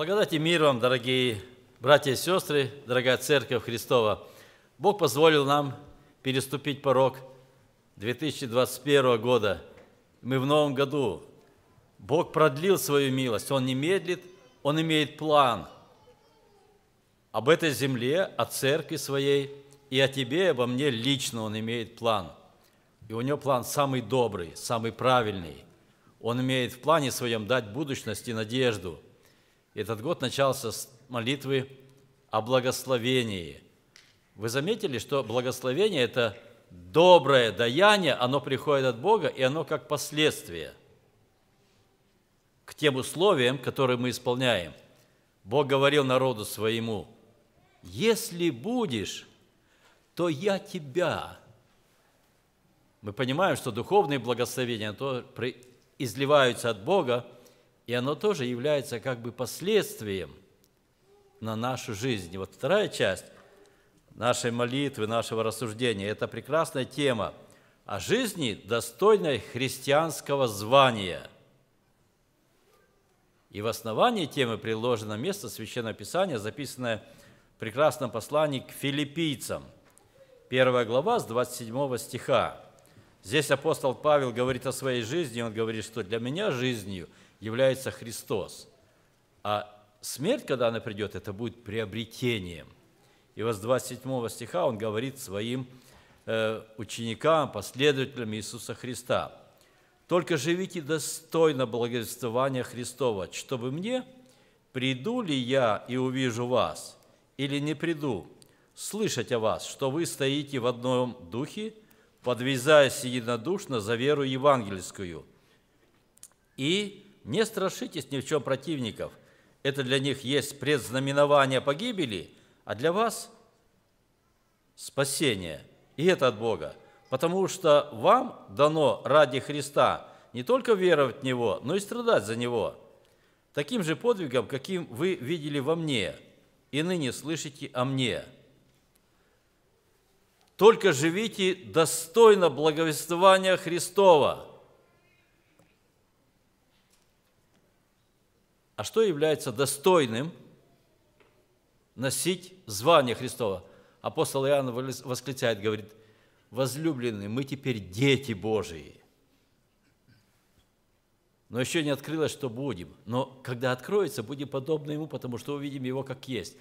Благодать и мир вам, дорогие братья и сестры, дорогая Церковь Христова. Бог позволил нам переступить порог 2021 года. Мы в новом году. Бог продлил свою милость. Он не медлит, Он имеет план об этой земле, о церкви своей, и о тебе, обо мне лично Он имеет план. И у Него план самый добрый, самый правильный. Он имеет в плане своем дать будущность и надежду – этот год начался с молитвы о благословении. Вы заметили, что благословение – это доброе даяние, оно приходит от Бога, и оно как последствие к тем условиям, которые мы исполняем. Бог говорил народу своему, «Если будешь, то я тебя». Мы понимаем, что духовные благословения, то изливаются от Бога – и оно тоже является как бы последствием на нашу жизнь. И вот вторая часть нашей молитвы, нашего рассуждения – это прекрасная тема о жизни, достойной христианского звания. И в основании темы приложено место Священного Писания, записанное в прекрасном послании к филиппийцам, первая глава с 27 стиха. Здесь апостол Павел говорит о своей жизни, он говорит, что для меня жизнью – является Христос. А смерть, когда она придет, это будет приобретением. И вот с 27 стиха он говорит своим э, ученикам, последователям Иисуса Христа. «Только живите достойно благовествования Христова, чтобы мне, приду ли я и увижу вас, или не приду, слышать о вас, что вы стоите в одном духе, подвязаясь единодушно за веру евангельскую, и не страшитесь ни в чем противников. Это для них есть предзнаменование погибели, а для вас – спасение. И это от Бога. Потому что вам дано ради Христа не только веровать в Него, но и страдать за Него. Таким же подвигом, каким вы видели во мне, и ныне слышите о мне. Только живите достойно благовествования Христова – а что является достойным носить звание Христова. Апостол Иоанн восклицает, говорит, возлюбленные, мы теперь дети Божии. Но еще не открылось, что будем. Но когда откроется, будем подобны Ему, потому что увидим Его как есть.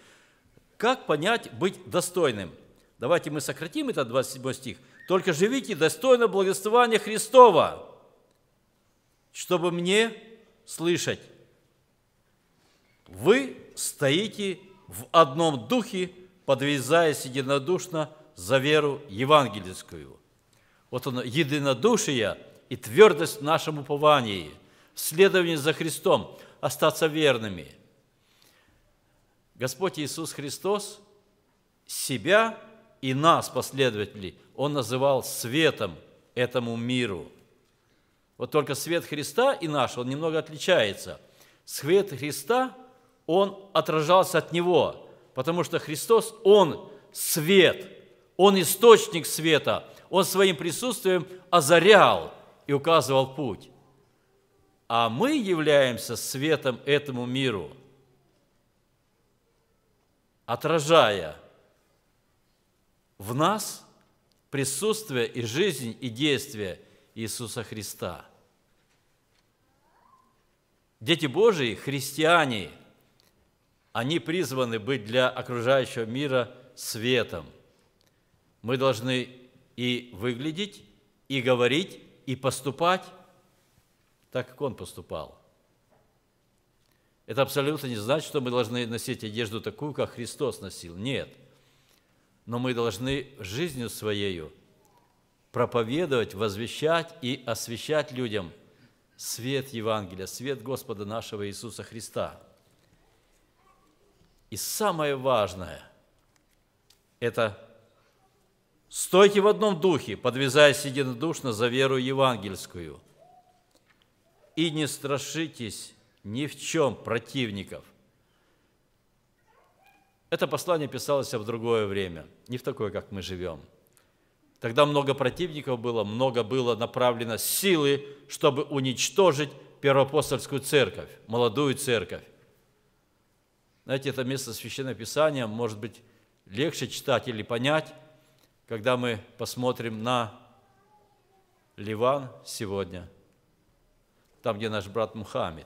Как понять быть достойным? Давайте мы сократим этот 27 стих. «Только живите достойно благословения Христова, чтобы мне слышать вы стоите в одном духе, подвязаясь единодушно за веру евангельскую. Вот оно, единодушие и твердость в нашем уповании, следование за Христом, остаться верными. Господь Иисус Христос себя и нас, последователей, Он называл светом этому миру. Вот только свет Христа и наш, он немного отличается. Свет Христа он отражался от него, потому что Христос, он свет, он источник света, он своим присутствием озарял и указывал путь. А мы являемся светом этому миру, отражая в нас присутствие и жизнь и действие Иисуса Христа – Дети Божии, христиане – они призваны быть для окружающего мира светом. Мы должны и выглядеть, и говорить, и поступать так, как он поступал. Это абсолютно не значит, что мы должны носить одежду такую, как Христос носил. Нет. Но мы должны жизнью своею проповедовать, возвещать и освещать людям свет Евангелия, свет Господа нашего Иисуса Христа – и самое важное – это стойте в одном духе, подвязаясь единодушно за веру евангельскую, и не страшитесь ни в чем противников. Это послание писалось в другое время, не в такое, как мы живем. Тогда много противников было, много было направлено силы, чтобы уничтожить первоапостольскую церковь, молодую церковь. Знаете, это место Священного Писания может быть легче читать или понять, когда мы посмотрим на Ливан сегодня, там, где наш брат Мухаммед.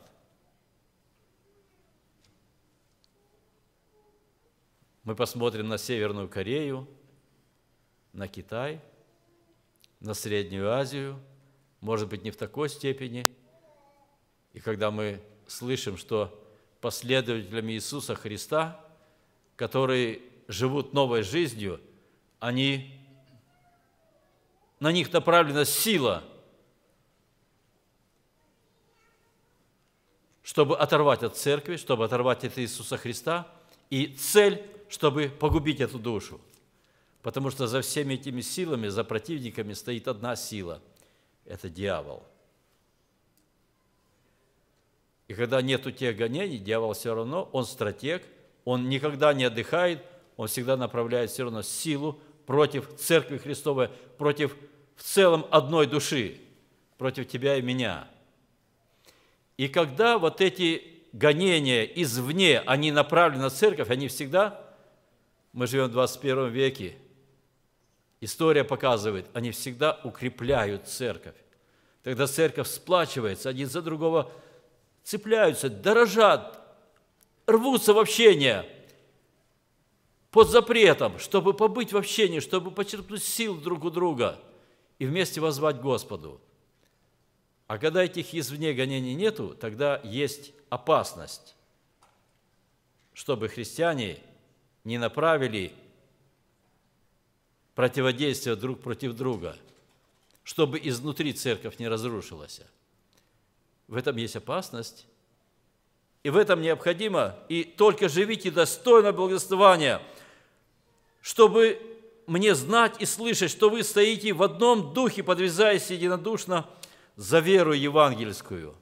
Мы посмотрим на Северную Корею, на Китай, на Среднюю Азию, может быть, не в такой степени. И когда мы слышим, что последователями Иисуса Христа, которые живут новой жизнью, они, на них направлена сила, чтобы оторвать от церкви, чтобы оторвать от Иисуса Христа, и цель, чтобы погубить эту душу. Потому что за всеми этими силами, за противниками стоит одна сила – это дьявол – и когда нету тех гонений, дьявол все равно, он стратег, он никогда не отдыхает, он всегда направляет все равно силу против Церкви Христовой, против в целом одной души, против тебя и меня. И когда вот эти гонения извне, они направлены на церковь, они всегда, мы живем в 21 веке, история показывает, они всегда укрепляют церковь. Тогда церковь сплачивается, один за другого цепляются, дорожат, рвутся в общение под запретом, чтобы побыть в общении, чтобы почерпнуть сил друг у друга и вместе возвать Господу. А когда этих извне гонений нету, тогда есть опасность, чтобы христиане не направили противодействие друг против друга, чтобы изнутри церковь не разрушилась. В этом есть опасность. И в этом необходимо, и только живите достойно благословения, чтобы мне знать и слышать, что вы стоите в одном духе, подвязаясь единодушно за веру евангельскую.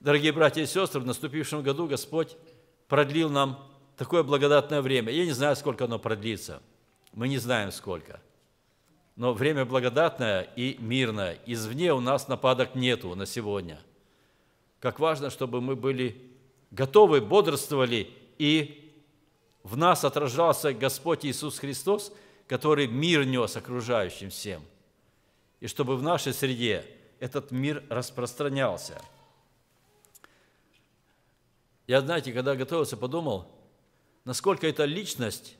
Дорогие братья и сестры, в наступившем году Господь продлил нам такое благодатное время. Я не знаю, сколько оно продлится. Мы не знаем, сколько – но время благодатное и мирное. Извне у нас нападок нету на сегодня. Как важно, чтобы мы были готовы, бодрствовали, и в нас отражался Господь Иисус Христос, который мир нес окружающим всем. И чтобы в нашей среде этот мир распространялся. Я, знаете, когда готовился, подумал, насколько эта личность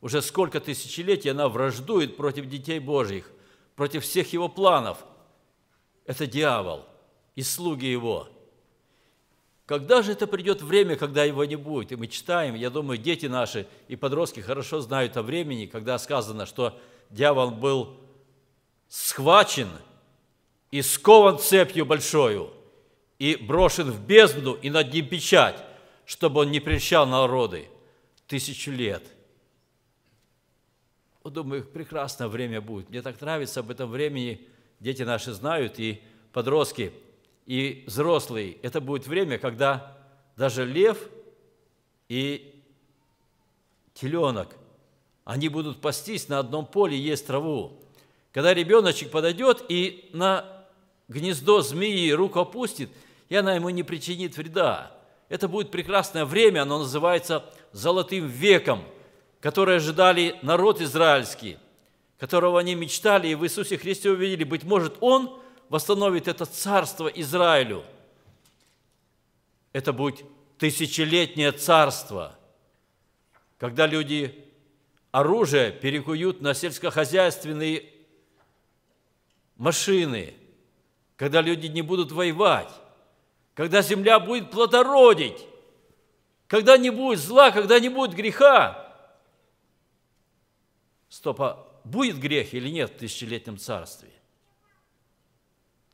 уже сколько тысячелетий она враждует против детей Божьих, против всех его планов. Это дьявол и слуги его. Когда же это придет время, когда его не будет? И мы читаем, я думаю, дети наши и подростки хорошо знают о времени, когда сказано, что дьявол был схвачен и скован цепью большою, и брошен в бездну, и над ним печать, чтобы он не прельщал народы тысячу лет – думаю, прекрасное время будет. Мне так нравится об этом времени. Дети наши знают, и подростки, и взрослые. Это будет время, когда даже лев и теленок, они будут пастись на одном поле есть траву. Когда ребеночек подойдет и на гнездо змеи руку опустит, и она ему не причинит вреда. Это будет прекрасное время, оно называется «золотым веком», которые ожидали народ израильский, которого они мечтали и в Иисусе Христе увидели. Быть может, Он восстановит это царство Израилю. Это будет тысячелетнее царство, когда люди оружие перекуют на сельскохозяйственные машины, когда люди не будут воевать, когда земля будет плодородить, когда не будет зла, когда не будет греха, Стоп, а будет грех или нет в тысячелетнем царстве?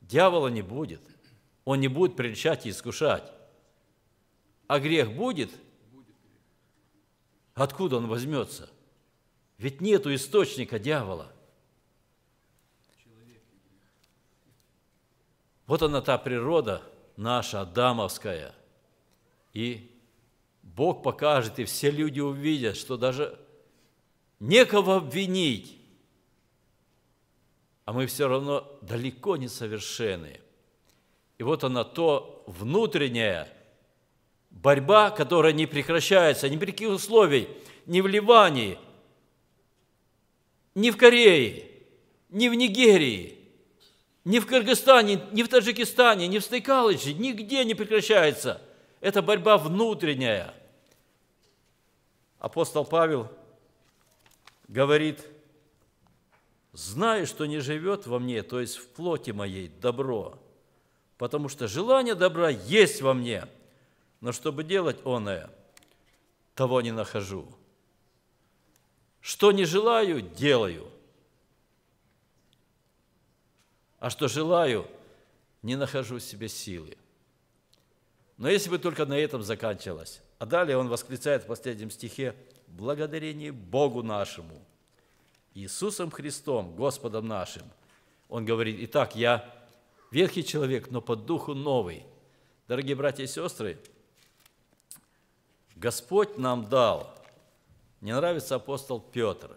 Дьявола не будет. Он не будет прельщать и искушать. А грех будет? Откуда он возьмется? Ведь нету источника дьявола. Вот она та природа наша, адамовская. И Бог покажет, и все люди увидят, что даже некого обвинить. А мы все равно далеко не совершенны. И вот она то внутренняя борьба, которая не прекращается ни при каких условиях, ни в Ливане, ни в Корее, ни в Нигерии, ни в Кыргызстане, ни в Таджикистане, ни в Стайкалыче, нигде не прекращается. Это борьба внутренняя. Апостол Павел – говорит, знаю, что не живет во мне, то есть в плоти моей добро, потому что желание добра есть во мне, но чтобы делать оное, того не нахожу. Что не желаю, делаю. А что желаю, не нахожу в себе силы. Но если бы только на этом заканчивалось – а далее он восклицает в последнем стихе «Благодарение Богу нашему, Иисусом Христом, Господом нашим». Он говорит, «Итак, я ветхий человек, но по духу новый». Дорогие братья и сестры, Господь нам дал. Не нравится апостол Петр.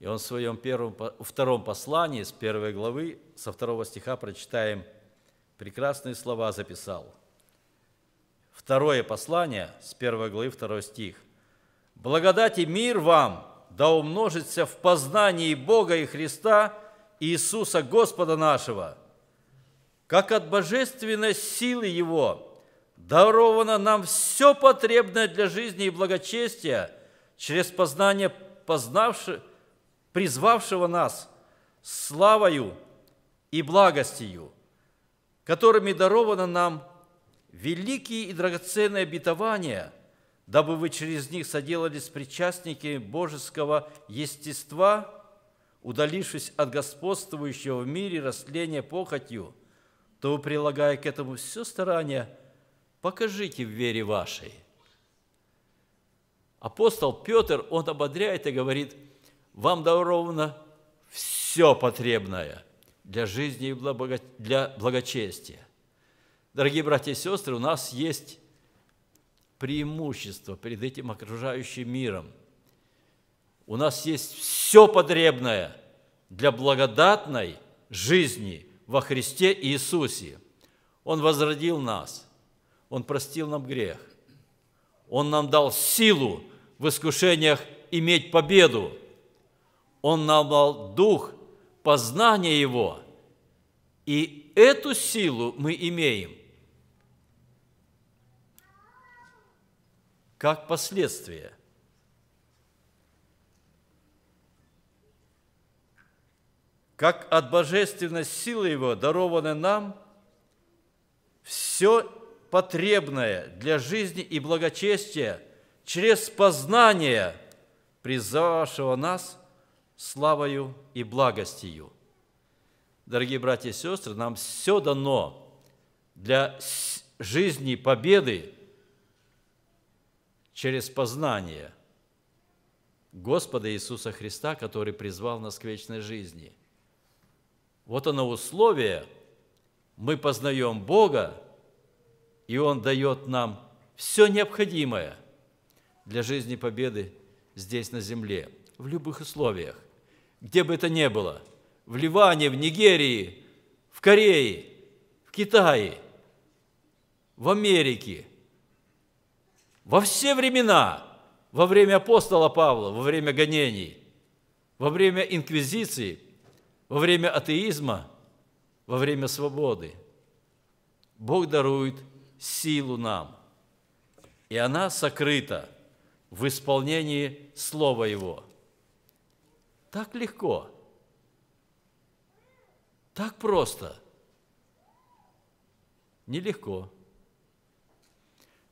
И он в своем первом, втором послании с первой главы, со второго стиха прочитаем, прекрасные слова записал – Второе послание с первой главы 2 стих. «Благодать и мир вам да умножится в познании Бога и Христа Иисуса Господа нашего, как от божественной силы Его даровано нам все потребное для жизни и благочестия через познание познавши, призвавшего нас славою и благостью, которыми даровано нам великие и драгоценные обетования, дабы вы через них соделались причастниками божеского естества, удалившись от господствующего в мире растления похотью, то вы, прилагая к этому все старание, покажите в вере вашей. Апостол Петр, он ободряет и говорит, вам даровано все потребное для жизни и для благочестия – Дорогие братья и сестры, у нас есть преимущество перед этим окружающим миром. У нас есть все потребное для благодатной жизни во Христе Иисусе. Он возродил нас, Он простил нам грех, Он нам дал силу в искушениях иметь победу, Он нам дал дух познания Его, и эту силу мы имеем – как последствия, Как от божественной силы Его дарованы нам все потребное для жизни и благочестия через познание призвавшего нас славою и благостью. Дорогие братья и сестры, нам все дано для жизни победы – через познание Господа Иисуса Христа, который призвал нас к вечной жизни. Вот оно условие. Мы познаем Бога, и Он дает нам все необходимое для жизни победы здесь, на земле, в любых условиях, где бы это ни было, в Ливане, в Нигерии, в Корее, в Китае, в Америке – во все времена, во время апостола Павла, во время гонений, во время инквизиции, во время атеизма, во время свободы. Бог дарует силу нам, и она сокрыта в исполнении Слова Его. Так легко, так просто. Нелегко.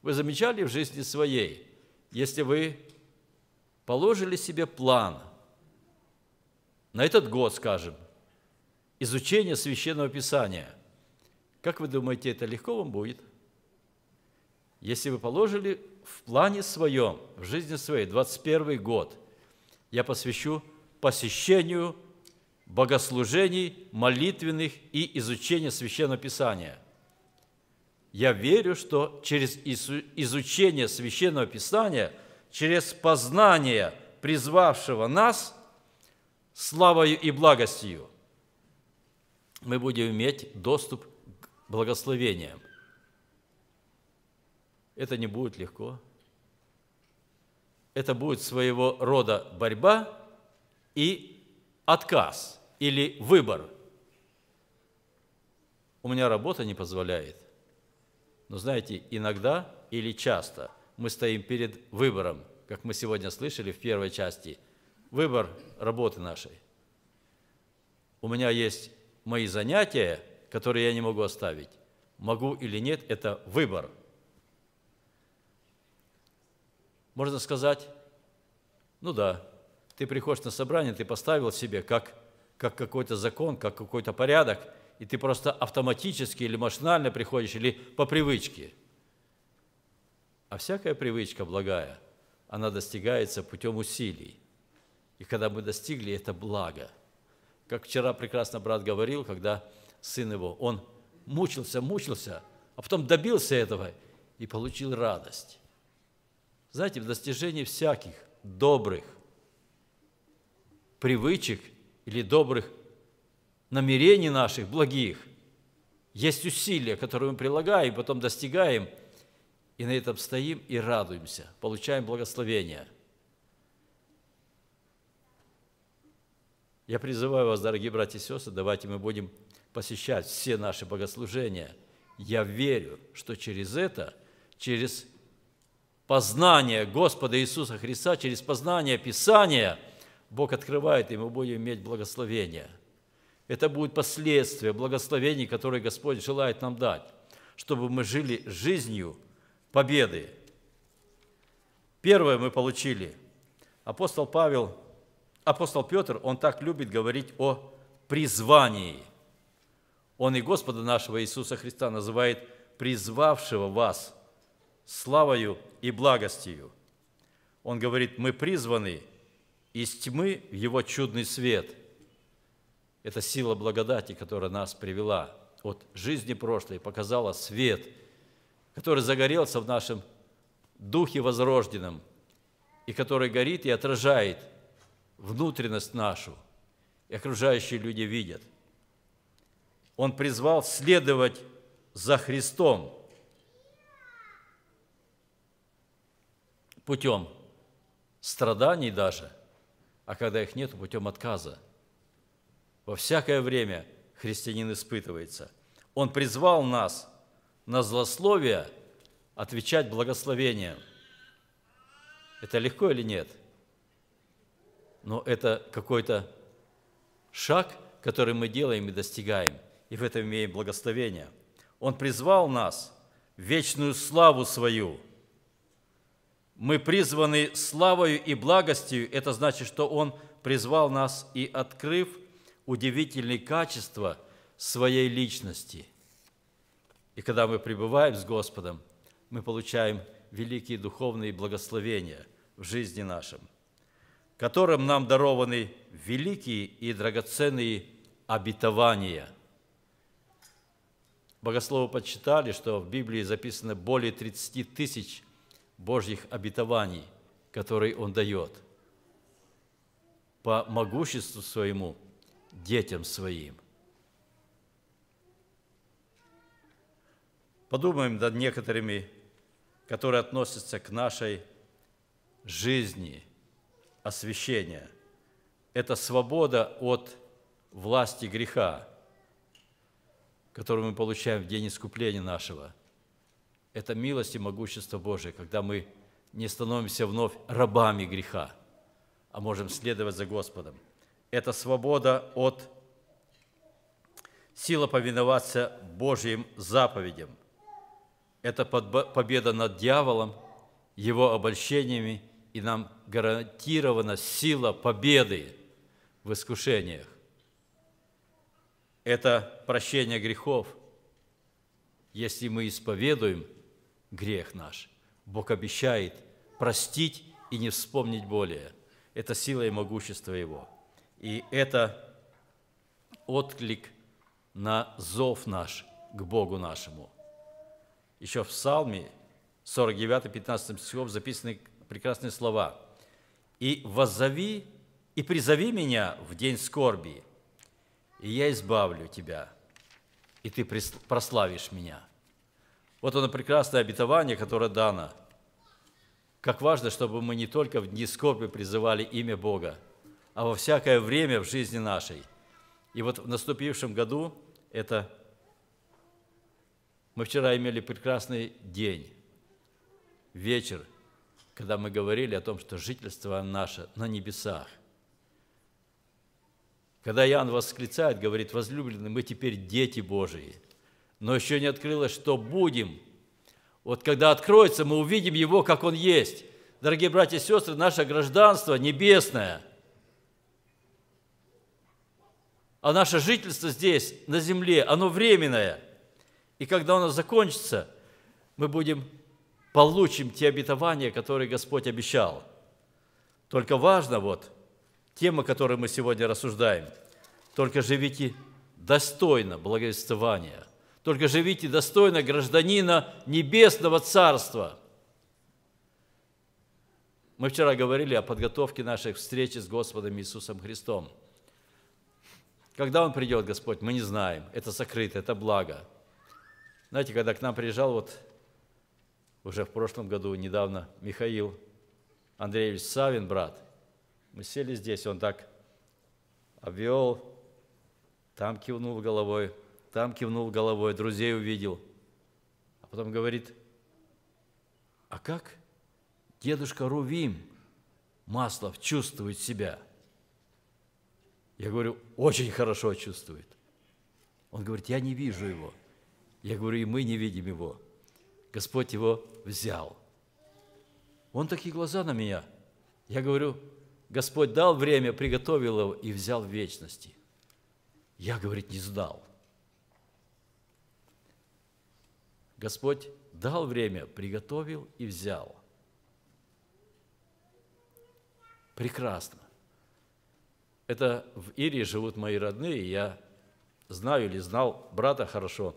Вы замечали в жизни своей, если вы положили себе план на этот год, скажем, изучение Священного Писания, как вы думаете, это легко вам будет? Если вы положили в плане своем, в жизни своей, 21 год, я посвящу посещению богослужений, молитвенных и изучению Священного Писания. Я верю, что через изучение Священного Писания, через познание призвавшего нас славою и благостью, мы будем иметь доступ к благословениям. Это не будет легко. Это будет своего рода борьба и отказ или выбор. У меня работа не позволяет. Но знаете, иногда или часто мы стоим перед выбором, как мы сегодня слышали в первой части, выбор работы нашей. У меня есть мои занятия, которые я не могу оставить. Могу или нет – это выбор. Можно сказать, ну да, ты приходишь на собрание, ты поставил себе как, как какой-то закон, как какой-то порядок – и ты просто автоматически или машинально приходишь, или по привычке. А всякая привычка благая, она достигается путем усилий. И когда мы достигли, это благо. Как вчера прекрасно брат говорил, когда сын его, он мучился, мучился, а потом добился этого и получил радость. Знаете, в достижении всяких добрых привычек или добрых намерений наших благих, есть усилия, которые мы прилагаем, потом достигаем, и на этом стоим и радуемся, получаем благословение. Я призываю вас, дорогие братья и сестры, давайте мы будем посещать все наши богослужения. Я верю, что через это, через познание Господа Иисуса Христа, через познание Писания, Бог открывает, и мы будем иметь благословение – это будет последствия благословений, которые Господь желает нам дать, чтобы мы жили жизнью победы. Первое мы получили. Апостол Павел, апостол Петр, он так любит говорить о призвании. Он и Господа нашего Иисуса Христа называет призвавшего вас славою и благостью. Он говорит, мы призваны из тьмы в Его чудный свет – это сила благодати, которая нас привела от жизни прошлой, показала свет, который загорелся в нашем духе возрожденном, и который горит и отражает внутренность нашу, и окружающие люди видят. Он призвал следовать за Христом путем страданий даже, а когда их нет, путем отказа – во всякое время христианин испытывается. Он призвал нас на злословие отвечать благословением. Это легко или нет? Но это какой-то шаг, который мы делаем и достигаем, и в этом имеем благословение. Он призвал нас в вечную славу свою – мы призваны славою и благостью, это значит, что Он призвал нас и, открыв удивительные качества своей личности. И когда мы пребываем с Господом, мы получаем великие духовные благословения в жизни нашем, которым нам дарованы великие и драгоценные обетования. Богословы подсчитали, что в Библии записано более 30 тысяч Божьих обетований, которые Он дает. По могуществу своему – детям своим. Подумаем над некоторыми, которые относятся к нашей жизни освящения. Это свобода от власти греха, которую мы получаем в день искупления нашего. Это милость и могущество Божие, когда мы не становимся вновь рабами греха, а можем следовать за Господом – это свобода от сила повиноваться Божьим заповедям. Это победа над дьяволом, его обольщениями, и нам гарантирована сила победы в искушениях. Это прощение грехов. Если мы исповедуем грех наш, Бог обещает простить и не вспомнить более. Это сила и могущество Его – и это отклик на зов наш к Богу нашему. Еще в Псалме 49, 15 стихов записаны прекрасные слова. «И воззови, и призови меня в день скорби, и я избавлю тебя, и ты прославишь меня». Вот оно прекрасное обетование, которое дано. Как важно, чтобы мы не только в дни скорби призывали имя Бога – а во всякое время в жизни нашей. И вот в наступившем году это... Мы вчера имели прекрасный день, вечер, когда мы говорили о том, что жительство наше на небесах. Когда Иоанн восклицает, говорит, возлюбленные, мы теперь дети Божии, но еще не открылось, что будем. Вот когда откроется, мы увидим Его, как Он есть. Дорогие братья и сестры, наше гражданство небесное – А наше жительство здесь, на земле, оно временное. И когда оно закончится, мы будем, получим те обетования, которые Господь обещал. Только важно вот тема, которую мы сегодня рассуждаем. Только живите достойно благовествования. Только живите достойно гражданина Небесного Царства. Мы вчера говорили о подготовке наших встречи с Господом Иисусом Христом – когда Он придет, Господь, мы не знаем. Это сокрыто, это благо. Знаете, когда к нам приезжал вот уже в прошлом году недавно Михаил Андреевич Савин, брат, мы сели здесь, он так обвел, там кивнул головой, там кивнул головой, друзей увидел. А потом говорит, а как дедушка Рувим Маслов чувствует себя – я говорю, очень хорошо чувствует. Он говорит, я не вижу его. Я говорю, и мы не видим его. Господь его взял. Он такие глаза на меня. Я говорю, Господь дал время, приготовил его и взял в вечности. Я, говорит, не знал. Господь дал время, приготовил и взял. Прекрасно. Это в Ирии живут мои родные, я знаю или знал брата хорошо,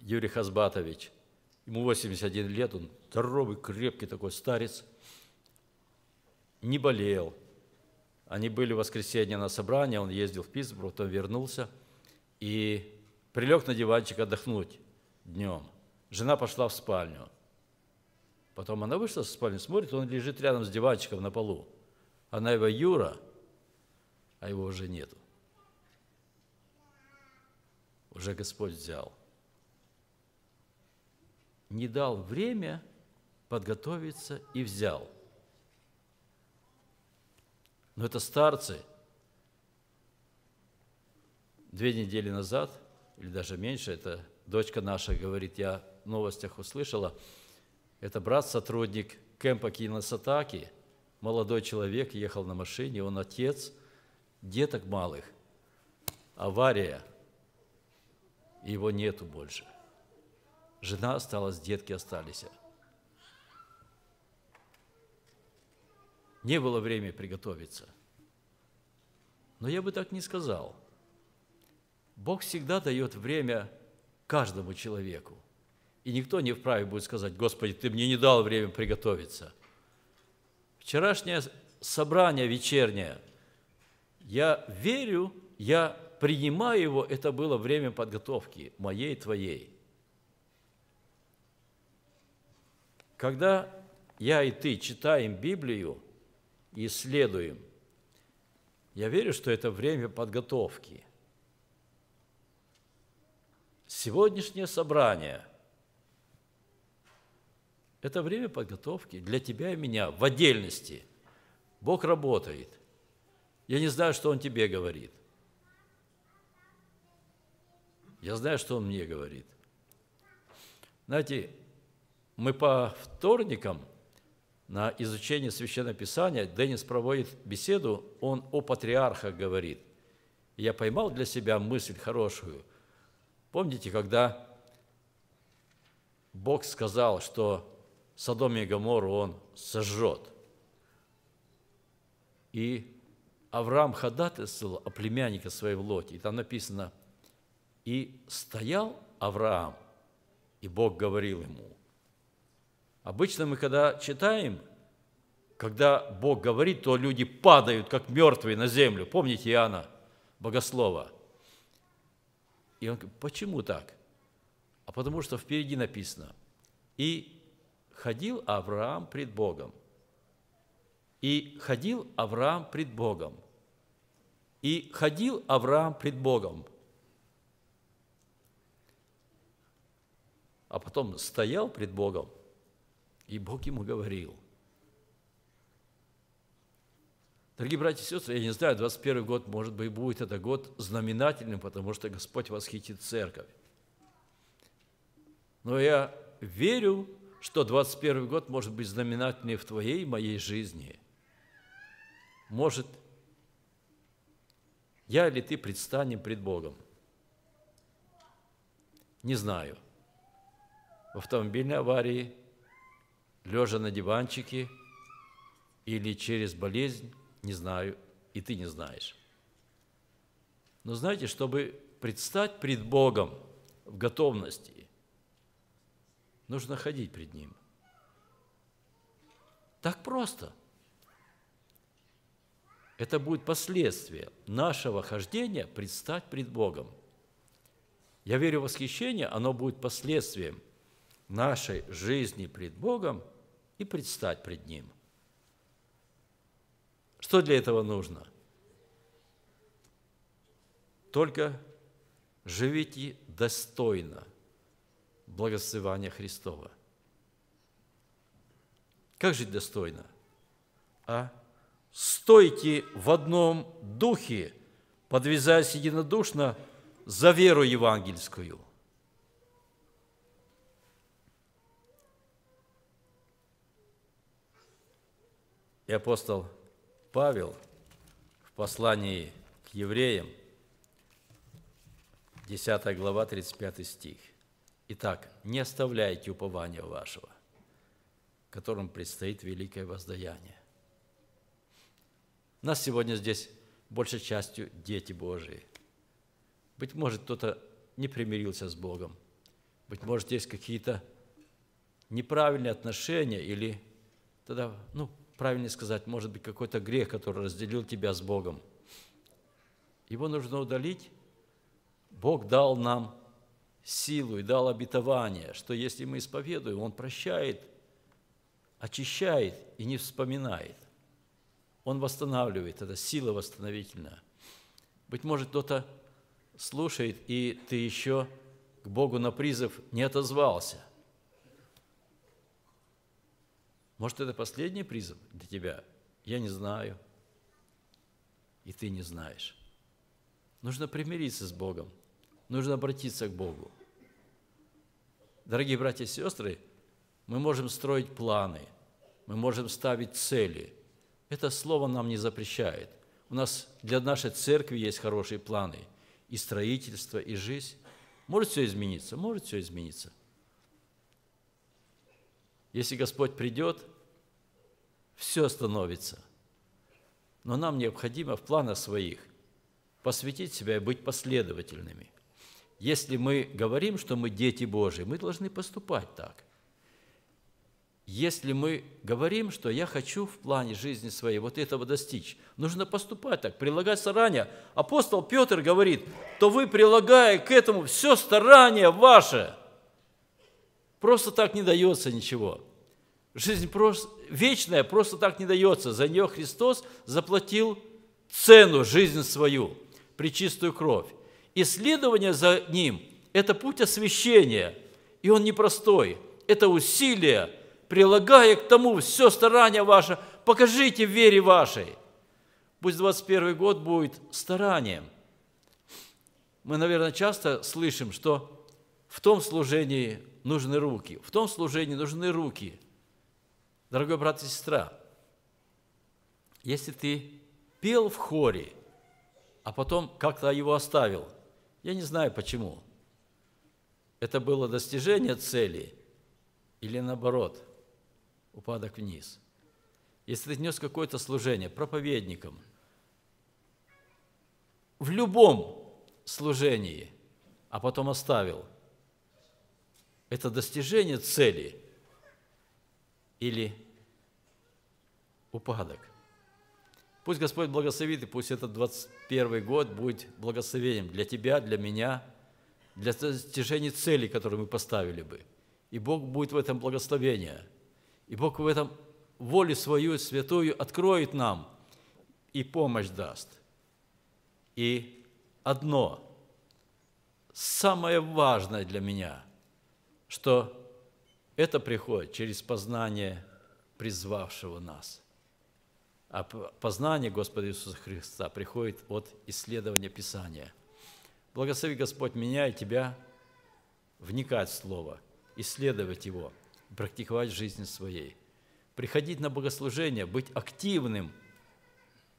Юрий Хазбатович. Ему 81 лет, он здоровый, крепкий такой старец. Не болел. Они были в воскресенье на собрании, он ездил в Питтсбург, потом вернулся и прилег на диванчик отдохнуть днем. Жена пошла в спальню. Потом она вышла из спальни, смотрит, он лежит рядом с диванчиком на полу. Она его, Юра, а его уже нету. Уже Господь взял. Не дал время подготовиться и взял. Но это старцы. Две недели назад, или даже меньше, это дочка наша говорит, я в новостях услышала, это брат-сотрудник кемпа Киносатаки, молодой человек, ехал на машине, он отец – деток малых, авария, его нету больше. Жена осталась, детки остались. Не было времени приготовиться. Но я бы так не сказал. Бог всегда дает время каждому человеку. И никто не вправе будет сказать, Господи, Ты мне не дал время приготовиться. Вчерашнее собрание вечернее – я верю, я принимаю его, это было время подготовки моей, твоей. Когда я и ты читаем Библию и исследуем, я верю, что это время подготовки. Сегодняшнее собрание – это время подготовки для тебя и меня в отдельности. Бог работает. Я не знаю, что он тебе говорит. Я знаю, что он мне говорит. Знаете, мы по вторникам на изучение Священного Писания, Денис проводит беседу, он о патриархах говорит. я поймал для себя мысль хорошую. Помните, когда Бог сказал, что Содом и Гоморру он сожжет? И Авраам ходатайствовал о племяннике своего Лоте, и там написано, «И стоял Авраам, и Бог говорил ему». Обычно мы, когда читаем, когда Бог говорит, то люди падают, как мертвые, на землю. Помните Иоанна, богослова? И он говорит, почему так? А потому что впереди написано, «И ходил Авраам пред Богом, и ходил Авраам пред Богом. И ходил Авраам пред Богом. А потом стоял пред Богом, и Бог ему говорил. Дорогие братья и сестры, я не знаю, 21 год, может быть, будет это год знаменательным, потому что Господь восхитит церковь. Но я верю, что 21 год может быть знаменательный в твоей и моей жизни – может, я или ты предстанем пред Богом? Не знаю. В автомобильной аварии, лежа на диванчике или через болезнь, не знаю, и ты не знаешь. Но знаете, чтобы предстать пред Богом в готовности, нужно ходить пред Ним. Так просто. Это будет последствие нашего хождения предстать пред Богом. Я верю, в восхищение, оно будет последствием нашей жизни пред Богом и предстать пред Ним. Что для этого нужно? Только живите достойно благословения Христова. Как жить достойно? А стойте в одном духе, подвязаясь единодушно за веру евангельскую. И апостол Павел в послании к евреям, 10 глава, 35 стих. Итак, не оставляйте упования вашего, которым предстоит великое воздаяние нас сегодня здесь большей частью дети Божии. Быть может, кто-то не примирился с Богом. Быть может, есть какие-то неправильные отношения или тогда, ну, правильнее сказать, может быть, какой-то грех, который разделил тебя с Богом. Его нужно удалить. Бог дал нам силу и дал обетование, что если мы исповедуем, Он прощает, очищает и не вспоминает. Он восстанавливает, это сила восстановительная. Быть может, кто-то слушает, и ты еще к Богу на призыв не отозвался. Может, это последний призыв для тебя? Я не знаю. И ты не знаешь. Нужно примириться с Богом. Нужно обратиться к Богу. Дорогие братья и сестры, мы можем строить планы, мы можем ставить цели – это слово нам не запрещает. У нас для нашей церкви есть хорошие планы и строительство, и жизнь. Может все измениться, может все измениться. Если Господь придет, все остановится. Но нам необходимо в планах своих посвятить себя и быть последовательными. Если мы говорим, что мы дети Божии, мы должны поступать так. Если мы говорим, что я хочу в плане жизни своей вот этого достичь, нужно поступать так, прилагать старания. Апостол Петр говорит, то вы, прилагая к этому все старание ваше, просто так не дается ничего. Жизнь просто, вечная просто так не дается. За нее Христос заплатил цену, жизнь свою, причистую кровь. И следование за ним – это путь освящения, и он непростой. Это усилие – прилагая к тому все старание ваше, покажите вере вашей. Пусть 21 год будет старанием. Мы, наверное, часто слышим, что в том служении нужны руки, в том служении нужны руки. Дорогой брат и сестра, если ты пел в хоре, а потом как-то его оставил, я не знаю почему, это было достижение цели или наоборот – упадок вниз. Если ты нес какое-то служение проповедником, в любом служении, а потом оставил, это достижение цели или упадок. Пусть Господь благословит, и пусть этот 21 год будет благословением для тебя, для меня, для достижения цели, которую мы поставили бы. И Бог будет в этом благословение – и Бог в этом волю свою святую откроет нам и помощь даст. И одно, самое важное для меня, что это приходит через познание призвавшего нас. А познание Господа Иисуса Христа приходит от исследования Писания. Благослови Господь меня и тебя вникать в Слово, исследовать его – практиковать в жизни своей. Приходить на богослужение, быть активным.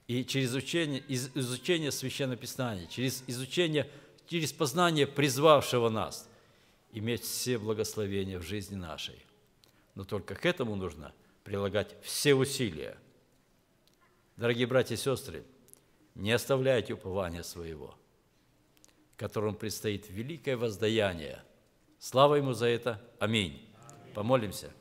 И через учение, из, изучение Священного Писания, через изучение, через познание призвавшего нас, иметь все благословения в жизни нашей. Но только к этому нужно прилагать все усилия. Дорогие братья и сестры, не оставляйте упования своего, которому предстоит великое воздаяние. Слава Ему за это. Аминь. Помолимся.